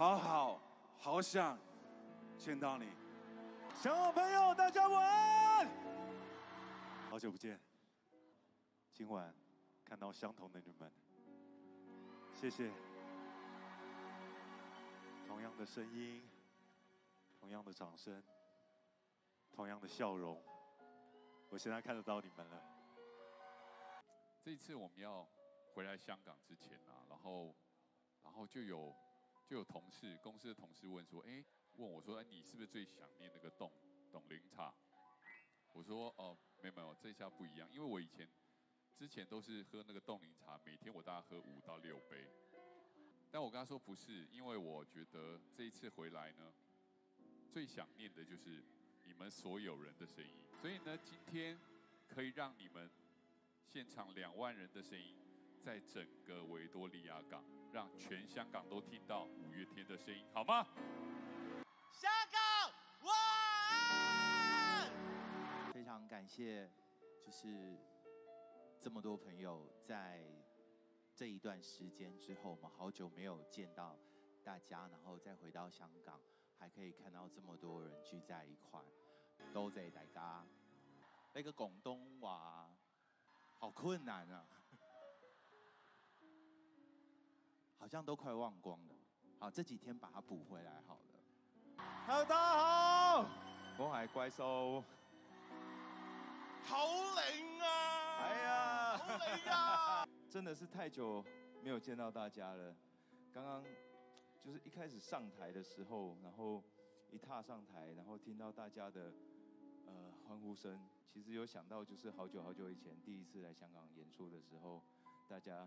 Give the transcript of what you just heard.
好好好想见到你，小港朋友，大家晚安。好久不见，今晚看到相同的你们，谢谢。同样的声音，同样的掌声，同样的笑容，我现在看得到你们了。这一次我们要回来香港之前啊，然后然后就有。就有同事，公司的同事问说：“哎，问我说，哎，你是不是最想念那个冻，冻柠茶？”我说：“哦，没有没有，这下不一样，因为我以前，之前都是喝那个冻柠茶，每天我大概喝五到六杯。但我跟他说不是，因为我觉得这一次回来呢，最想念的就是你们所有人的声音。所以呢，今天可以让你们现场两万人的声音，在整个维多利亚港。”让全香港都听到五月天的声音，好吗？香港万安！非常感谢，就是这么多朋友在这一段时间之后，我们好久没有见到大家，然后再回到香港，还可以看到这么多人聚在一块，都在大家那个广东话，好困难啊！好像都快忘光了，好，这几天把它补回来好了。Hello，大家好，我海怪兽，好冷啊！哎呀，好灵啊！真的是太久没有见到大家了。刚刚就是一开始上台的时候，然后一踏上台，然后听到大家的呃欢呼声，其实有想到就是好久好久以前第一次来香港演出的时候，大家。